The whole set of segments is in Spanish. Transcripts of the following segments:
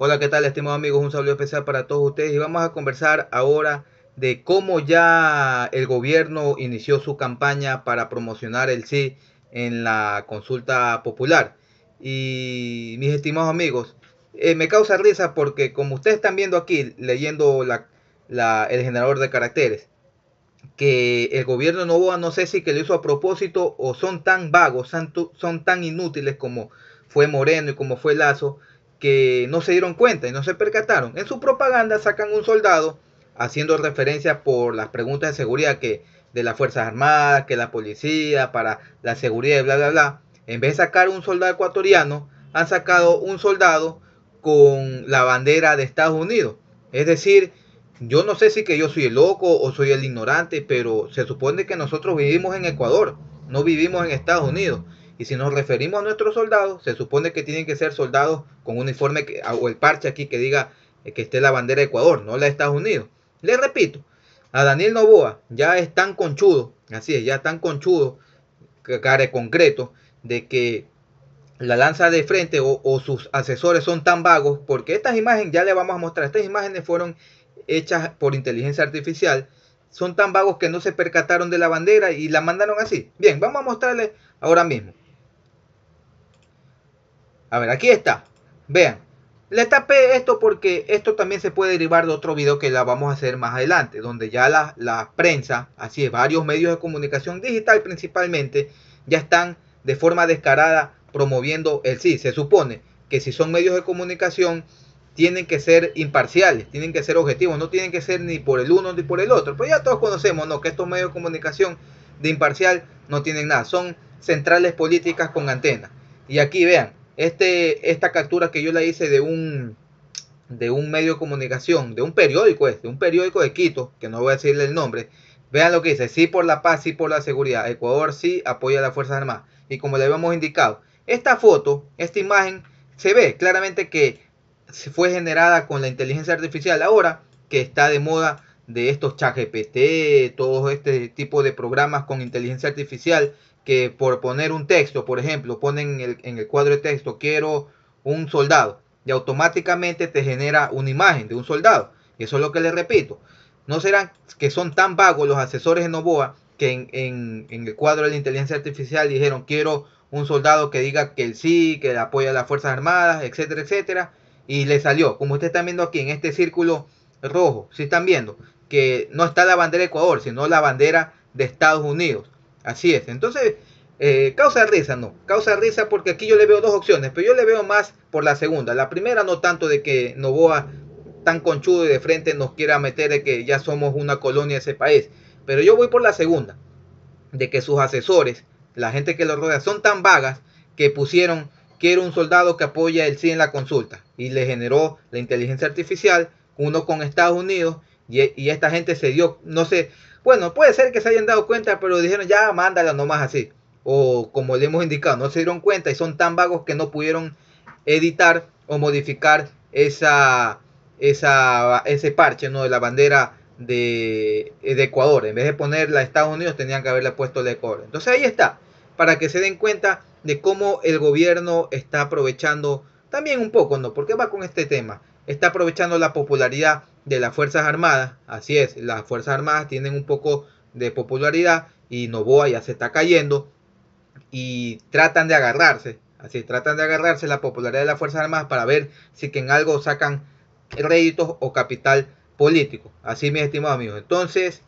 Hola, ¿qué tal, estimados amigos? Un saludo especial para todos ustedes y vamos a conversar ahora de cómo ya el gobierno inició su campaña para promocionar el sí en la consulta popular. Y mis estimados amigos, eh, me causa risa porque como ustedes están viendo aquí, leyendo el generador de caracteres, que el gobierno no, no sé si que lo hizo a propósito o son tan vagos, son tan inútiles como fue Moreno y como fue Lazo, que no se dieron cuenta y no se percataron. En su propaganda sacan un soldado haciendo referencia por las preguntas de seguridad que de las Fuerzas Armadas, que la policía, para la seguridad, y bla, bla, bla. En vez de sacar un soldado ecuatoriano, han sacado un soldado con la bandera de Estados Unidos. Es decir, yo no sé si que yo soy el loco o soy el ignorante, pero se supone que nosotros vivimos en Ecuador, no vivimos en Estados Unidos. Y si nos referimos a nuestros soldados, se supone que tienen que ser soldados con uniforme ah, o el parche aquí que diga eh, que esté la bandera de Ecuador, no la de Estados Unidos. Le repito, a Daniel Novoa ya es tan conchudo, así es, ya tan conchudo, care concreto, de que la lanza de frente o, o, sus asesores son tan vagos, porque estas imágenes, ya le vamos a mostrar, estas imágenes fueron hechas por inteligencia artificial, son tan vagos que no se percataron de la bandera y la mandaron así. Bien, vamos a mostrarles ahora mismo. A ver, aquí está. Vean. Le tapé esto porque esto también se puede derivar de otro video que la vamos a hacer más adelante, donde ya la, prensa, así es, varios medios de comunicación digital principalmente, ya están de forma descarada promoviendo el sí. Se supone que si son medios de comunicación, tienen que ser imparciales, tienen que ser objetivos, no tienen que ser ni por el uno ni por el otro. Pero ya todos conocemos ¿no? que estos medios de comunicación de imparcial no tienen nada, son centrales políticas con antena Y aquí vean, este, esta captura que yo la hice de un, de un medio de comunicación, de un periódico este, un periódico de Quito, que no voy a decirle el nombre. Vean lo que dice, sí por la paz, sí por la seguridad. Ecuador sí apoya a las Fuerzas Armadas. Y como le habíamos indicado, esta foto, esta imagen, se ve claramente que fue generada con la inteligencia artificial ahora que está de moda de estos gpt todo este tipo de programas con inteligencia artificial que por poner un texto, por ejemplo, ponen en el, cuadro de texto, quiero un soldado, y automáticamente te genera una imagen de un soldado. Y eso es lo que les repito. ¿No serán que son tan vagos los asesores de Novoa que en, el cuadro de la inteligencia artificial dijeron quiero un soldado que diga que sí, que apoya a las Fuerzas Armadas, etcétera, etcétera? Y le salió, como ustedes están viendo aquí en este círculo rojo, si están viendo, que no está la bandera de Ecuador, sino la bandera de Estados Unidos. Así es. Entonces, eh, causa risa, no. Causa risa porque aquí yo le veo dos opciones, pero yo le veo más por la segunda. La primera no tanto de que Novoa tan conchudo y de frente nos quiera meter de que ya somos una colonia de ese país. Pero yo voy por la segunda, de que sus asesores, la gente que lo rodea, son tan vagas que pusieron quiero un soldado que apoya el sí en la consulta. Y le generó la inteligencia artificial, uno con Estados Unidos, y, y esta gente se dio, no sé, bueno, puede ser que se hayan dado cuenta, pero dijeron ya mándala nomás así. O como le hemos indicado, no se dieron cuenta y son tan vagos que no pudieron editar o modificar esa, esa, ese parche ¿no? de la bandera de, Ecuador. En vez de ponerla de Estados Unidos, tenían que haberle puesto la Ecuador. Entonces ahí está, para que se den cuenta de cómo el gobierno está aprovechando también un poco, ¿no? Porque va con este tema está aprovechando la popularidad de las Fuerzas Armadas. Así es, las Fuerzas Armadas tienen un poco de popularidad y Novoa ya se está cayendo y tratan de agarrarse. Así, tratan de agarrarse la popularidad de las Fuerzas Armadas para ver si que en algo sacan réditos o capital político. Así, mis estimados amigos. Entonces,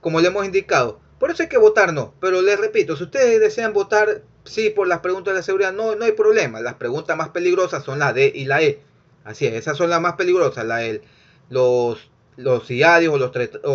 como le hemos indicado, por eso hay que votar no. Pero les repito, si ustedes desean votar sí por las preguntas de la seguridad, no, no hay problema. Las preguntas más peligrosas son la D y la E. Así es, esas son las más peligrosas, la los, los o los,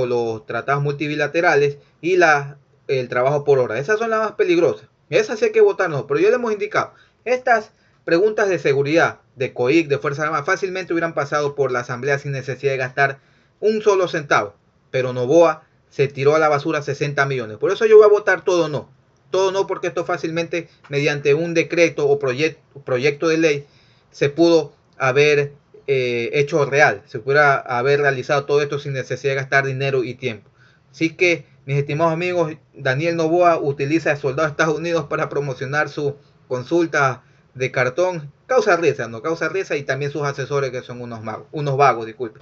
los tratados multilaterales y la, el trabajo por hora. Esas son las más peligrosas. Esas sí hay que no, pero yo le hemos indicado, estas preguntas de seguridad de COIC, de Fuerza Armada, fácilmente hubieran pasado por la Asamblea sin necesidad de gastar un solo centavo. Pero Novoa se tiró a la basura 60 millones. Por eso yo voy a votar todo no. Todo no porque esto fácilmente mediante un decreto o proyecto, proyecto de ley se pudo haber eh, hecho real, se pudiera haber realizado todo esto sin necesidad de gastar dinero y tiempo. Así que, mis estimados amigos, Daniel Novoa utiliza el soldado de Estados Unidos para promocionar su consulta de cartón. Causa risa, ¿no? Causa risa y también sus asesores que son unos, magos, unos vagos, disculpe.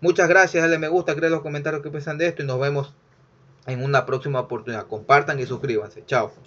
Muchas gracias, dale me gusta, creen los comentarios que piensan de esto y nos vemos en una próxima oportunidad. Compartan y suscríbanse. Chao.